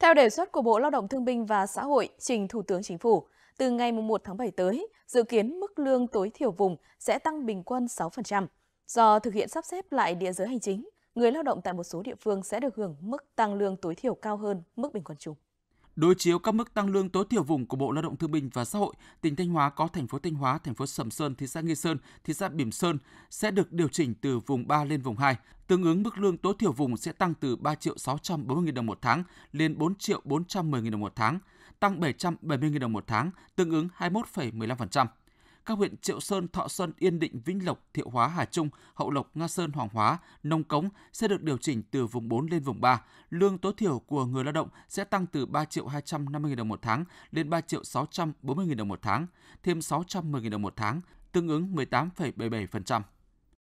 Theo đề xuất của Bộ Lao động Thương binh và Xã hội trình Thủ tướng Chính phủ, từ ngày 1 tháng 7 tới, dự kiến mức lương tối thiểu vùng sẽ tăng bình quân 6%. Do thực hiện sắp xếp lại địa giới hành chính, người lao động tại một số địa phương sẽ được hưởng mức tăng lương tối thiểu cao hơn mức bình quân chung. Đối chiếu các mức tăng lương tối thiểu vùng của Bộ Lao động Thương binh và Xã hội, tỉnh Thanh Hóa có thành phố Thanh Hóa, thành phố Sầm Sơn, thị xã Nghi Sơn, thị xã Bỉm Sơn sẽ được điều chỉnh từ vùng 3 lên vùng 2. Tương ứng mức lương tối thiểu vùng sẽ tăng từ 3 triệu 640 000 đồng một tháng lên 4 triệu 410 000 đồng một tháng, tăng 770 000 đồng một tháng, tương ứng 21,15% các huyện Triệu Sơn, Thọ Xuân, Yên Định, Vĩnh Lộc, Thiệu Hóa, Hà Trung, Hậu Lộc, Nga Sơn, Hoàng Hóa, Nông Cống sẽ được điều chỉnh từ vùng 4 lên vùng 3. Lương tối thiểu của người lao động sẽ tăng từ 3 triệu 250 000 đồng một tháng lên 3 triệu 640 000 đồng một tháng, thêm 610 000 đồng một tháng, tương ứng 18,77%.